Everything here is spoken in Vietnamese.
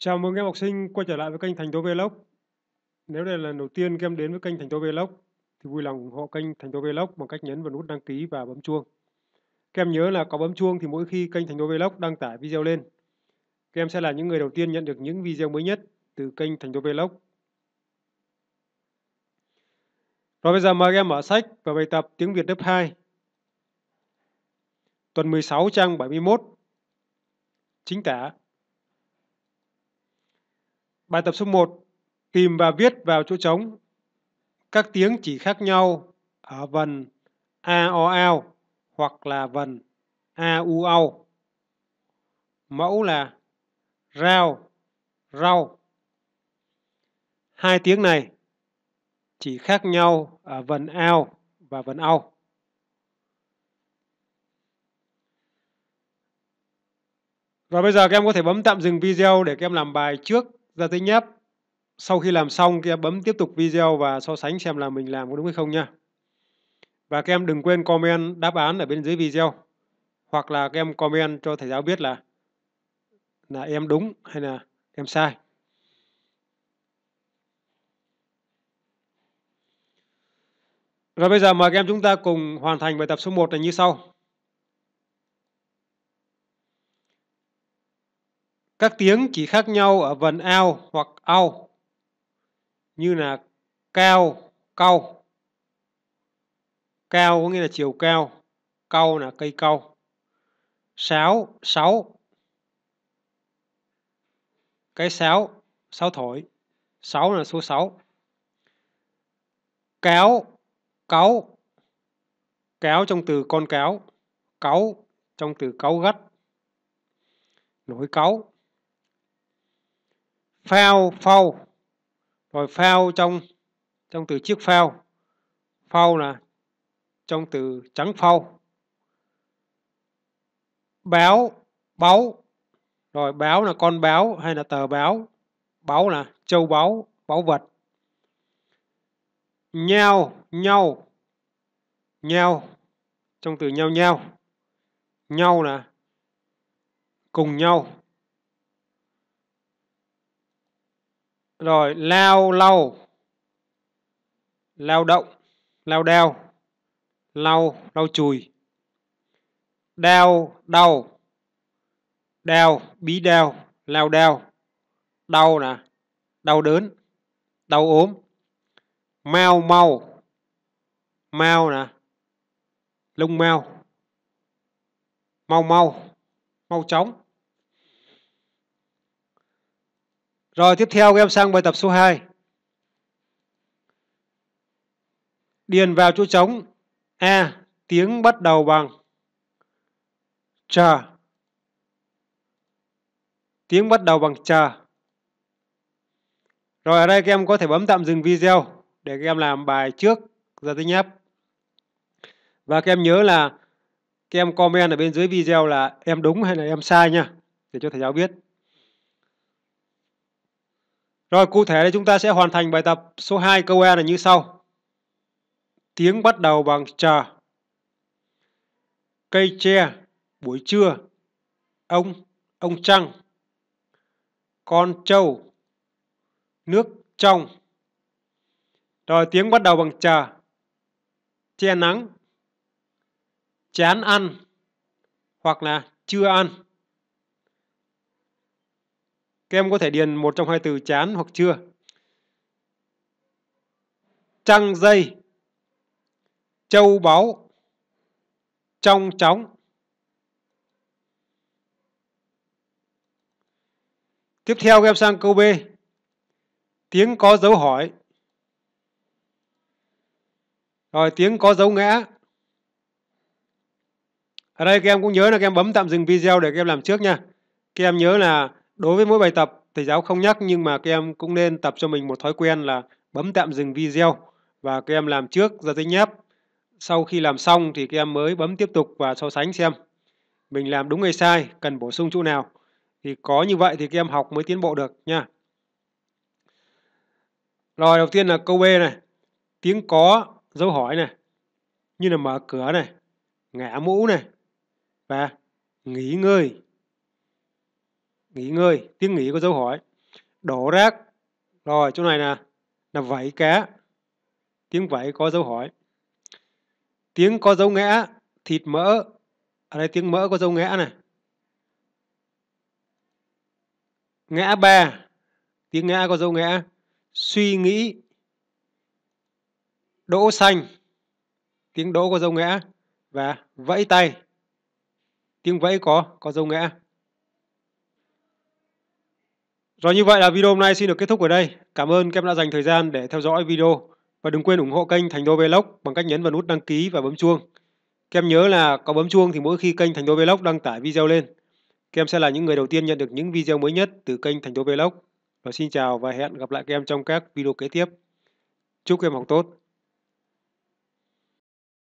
Chào mừng các em học sinh quay trở lại với kênh Thành Tố Vlog. Nếu đây là lần đầu tiên các em đến với kênh Thành Tố Vlog thì vui lòng ủng hộ kênh Thành Tố Vlog bằng cách nhấn vào nút đăng ký và bấm chuông. Các em nhớ là có bấm chuông thì mỗi khi kênh Thành Tố Vlog đăng tải video lên, các em sẽ là những người đầu tiên nhận được những video mới nhất từ kênh Thành Tố Vlog. Rồi bây giờ mời các em mở sách và bài tập tiếng Việt lớp 2. Tuần 16 trang 71. Chính tả Bài tập số 1. Tìm và viết vào chỗ trống các tiếng chỉ khác nhau ở vần a o ao hoặc là vần a u ao. Mẫu là rau, rau. Hai tiếng này chỉ khác nhau ở vần ao và vần ao. Và bây giờ các em có thể bấm tạm dừng video để các em làm bài trước Giờ tính nháp sau khi làm xong các em bấm tiếp tục video và so sánh xem là mình làm có đúng hay không nha. Và các em đừng quên comment đáp án ở bên dưới video hoặc là các em comment cho thầy giáo biết là là em đúng hay là em sai. Rồi bây giờ mời các em chúng ta cùng hoàn thành bài tập số 1 này như sau. Các tiếng chỉ khác nhau ở vần ao hoặc ao, như là cao, cao Cao có nghĩa là chiều cao, cau là cây cau. Sáo, sáu. Cái sáo, sáo thổi. Sáu là số sáu. kéo cáu. kéo trong từ con kéo Cáu trong từ cáu gắt. Nổi cáu phao phao rồi phao trong trong từ chiếc phao phao là trong từ trắng phao báo báu rồi báo là con báo hay là tờ báo báo là châu báu báu vật nhau nhau nhau trong từ nhau nhau nhau là cùng nhau rồi lao lau lao động lao đeo lau lau chùi đeo đau đeo bí đeo lao đeo đau nè đau đớn đau ốm mau mau mau nè lông mau mau mau mau chóng Rồi tiếp theo các em sang bài tập số 2. Điền vào chỗ trống A. Tiếng bắt đầu bằng chờ. Tiếng bắt đầu bằng chờ. Rồi ở đây các em có thể bấm tạm dừng video để các em làm bài trước giờ tính nháp. Và các em nhớ là các em comment ở bên dưới video là em đúng hay là em sai nha để cho thầy giáo biết. Rồi cụ thể thì chúng ta sẽ hoàn thành bài tập số 2 câu E là như sau. Tiếng bắt đầu bằng chờ. Cây tre, buổi trưa, ông, ông trăng, con trâu, nước trong. Rồi tiếng bắt đầu bằng chờ. Che nắng, chán ăn, hoặc là chưa ăn. Các em có thể điền một trong hai từ chán hoặc chưa. Trăng dây, châu báu, trong chóng. Tiếp theo các em sang câu B. Tiếng có dấu hỏi. Rồi tiếng có dấu ngã. Ở đây các em cũng nhớ là các em bấm tạm dừng video để các em làm trước nha. Các em nhớ là Đối với mỗi bài tập, thầy giáo không nhắc nhưng mà các em cũng nên tập cho mình một thói quen là bấm tạm dừng video và các em làm trước ra giấy nháp. Sau khi làm xong thì các em mới bấm tiếp tục và so sánh xem mình làm đúng hay sai, cần bổ sung chỗ nào. Thì có như vậy thì các em học mới tiến bộ được nha. Rồi đầu tiên là câu B này, tiếng có dấu hỏi này, như là mở cửa này, ngã mũ này và nghỉ ngơi nghỉ ngơi tiếng nghỉ có dấu hỏi đổ rác rồi chỗ này nè là vảy cá tiếng vảy có dấu hỏi tiếng có dấu ngã thịt mỡ ở đây tiếng mỡ có dấu ngã này ngã ba tiếng ngã có dấu ngã suy nghĩ đỗ xanh tiếng đỗ có dấu ngã và vẫy tay tiếng vẫy có có dấu ngã rồi như vậy là video hôm nay xin được kết thúc ở đây. Cảm ơn các em đã dành thời gian để theo dõi video. Và đừng quên ủng hộ kênh Thành Đô Vlog bằng cách nhấn vào nút đăng ký và bấm chuông. Các em nhớ là có bấm chuông thì mỗi khi kênh Thành Đô Vlog đăng tải video lên, các em sẽ là những người đầu tiên nhận được những video mới nhất từ kênh Thành Đô Vlog. Và xin chào và hẹn gặp lại các em trong các video kế tiếp. Chúc các em học tốt.